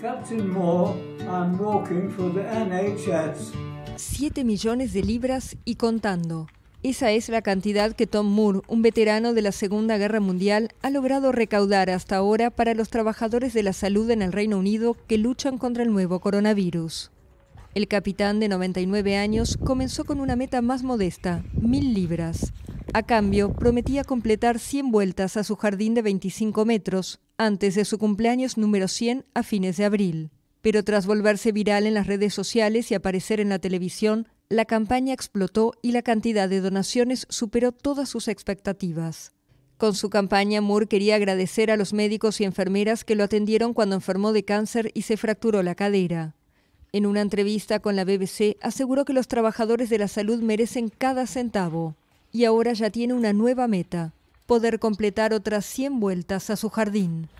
Captain Moore, NHS. 7 millones de libras y contando. Esa es la cantidad que Tom Moore, un veterano de la Segunda Guerra Mundial, ha logrado recaudar hasta ahora para los trabajadores de la salud en el Reino Unido que luchan contra el nuevo coronavirus. El capitán de 99 años comenzó con una meta más modesta, mil libras. A cambio, prometía completar 100 vueltas a su jardín de 25 metros antes de su cumpleaños número 100 a fines de abril. Pero tras volverse viral en las redes sociales y aparecer en la televisión, la campaña explotó y la cantidad de donaciones superó todas sus expectativas. Con su campaña, Moore quería agradecer a los médicos y enfermeras que lo atendieron cuando enfermó de cáncer y se fracturó la cadera. En una entrevista con la BBC, aseguró que los trabajadores de la salud merecen cada centavo y ahora ya tiene una nueva meta, poder completar otras 100 vueltas a su jardín.